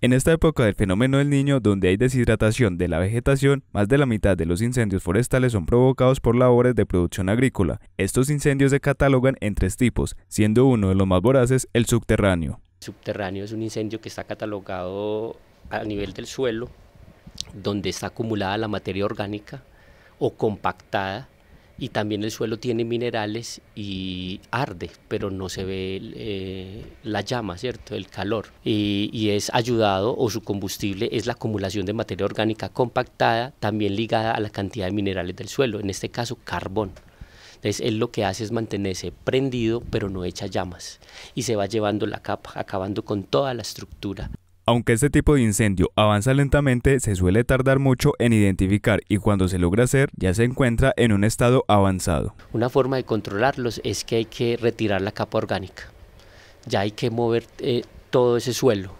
En esta época del fenómeno del niño, donde hay deshidratación de la vegetación, más de la mitad de los incendios forestales son provocados por labores de producción agrícola. Estos incendios se catalogan en tres tipos, siendo uno de los más voraces el subterráneo. Subterráneo es un incendio que está catalogado a nivel del suelo, donde está acumulada la materia orgánica o compactada y también el suelo tiene minerales y arde, pero no se ve eh, la llama, ¿cierto? El calor. Y, y, es ayudado o su combustible es la acumulación de materia orgánica compactada, también ligada a la cantidad de minerales del suelo, en este caso carbón. Entonces él lo que hace es mantenerse prendido, pero no echa llamas, y se va llevando la capa, acabando con toda la estructura. Aunque este tipo de incendio avanza lentamente, se suele tardar mucho en identificar y cuando se logra hacer ya se encuentra en un estado avanzado. Una forma de controlarlos es que hay que retirar la capa orgánica. Ya hay que mover eh, todo ese suelo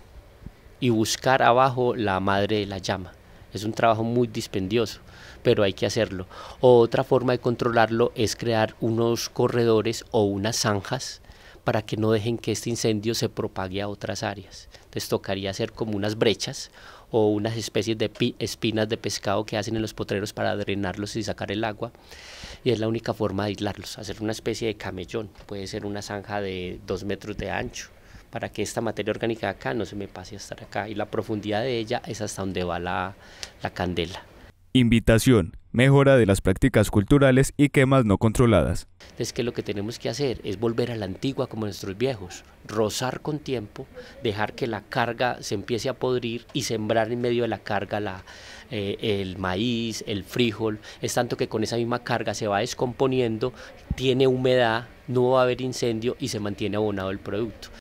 y buscar abajo la madre de la llama. Es un trabajo muy dispendioso, pero hay que hacerlo. otra forma de controlarlo es crear unos corredores o unas zanjas para que no dejen que este incendio se propague a otras áreas. Entonces tocaría hacer como unas brechas o unas especies de espinas de pescado que hacen en los potreros para drenarlos y sacar el agua. Y es la única forma de aislarlos, hacer una especie de camellón, puede ser una zanja de dos metros de ancho para que esta materia orgánica de acá no se me pase a estar acá y la profundidad de ella es hasta donde va la, la candela. Invitación, mejora de las prácticas culturales y quemas no controladas. Es que lo que tenemos que hacer es volver a la antigua como nuestros viejos, rozar con tiempo, dejar que la carga se empiece a podrir y sembrar en medio de la carga eh, el maíz, el frijol, es tanto que con esa misma carga se va descomponiendo, tiene humedad, no va a haber incendio y se mantiene abonado el producto.